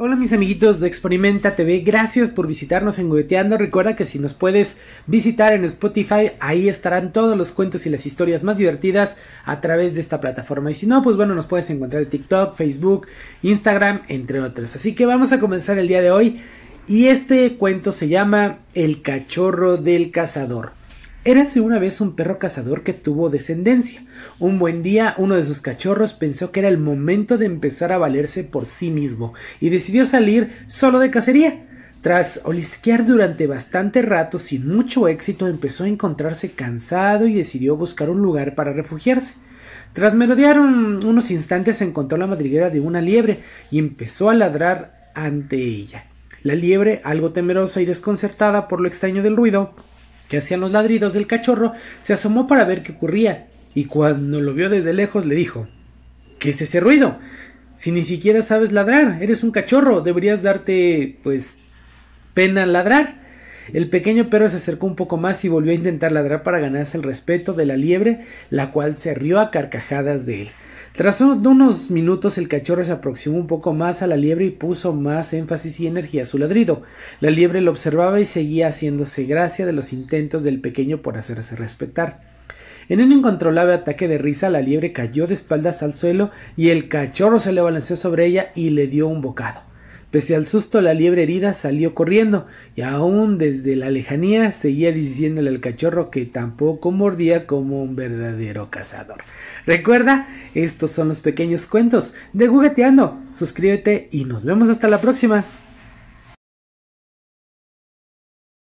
Hola mis amiguitos de Experimenta TV, gracias por visitarnos en Goeteando. Recuerda que si nos puedes visitar en Spotify, ahí estarán todos los cuentos y las historias más divertidas a través de esta plataforma. Y si no, pues bueno, nos puedes encontrar en TikTok, Facebook, Instagram, entre otros. Así que vamos a comenzar el día de hoy y este cuento se llama El cachorro del cazador. Érase una vez un perro cazador que tuvo descendencia. Un buen día uno de sus cachorros pensó que era el momento de empezar a valerse por sí mismo y decidió salir solo de cacería. Tras olisquear durante bastante rato sin mucho éxito, empezó a encontrarse cansado y decidió buscar un lugar para refugiarse. Tras merodear unos instantes encontró la madriguera de una liebre y empezó a ladrar ante ella. La liebre, algo temerosa y desconcertada por lo extraño del ruido, que hacían los ladridos del cachorro, se asomó para ver qué ocurría, y cuando lo vio desde lejos le dijo ¿Qué es ese ruido? Si ni siquiera sabes ladrar, eres un cachorro, deberías darte, pues, pena ladrar. El pequeño perro se acercó un poco más y volvió a intentar ladrar para ganarse el respeto de la liebre, la cual se rió a carcajadas de él. Tras unos minutos el cachorro se aproximó un poco más a la liebre y puso más énfasis y energía a su ladrido. La liebre lo observaba y seguía haciéndose gracia de los intentos del pequeño por hacerse respetar. En un incontrolable ataque de risa la liebre cayó de espaldas al suelo y el cachorro se le balanceó sobre ella y le dio un bocado. Pese al susto, la liebre herida salió corriendo y aún desde la lejanía seguía diciéndole al cachorro que tampoco mordía como un verdadero cazador. Recuerda, estos son los pequeños cuentos de Gugateando. Suscríbete y nos vemos hasta la próxima.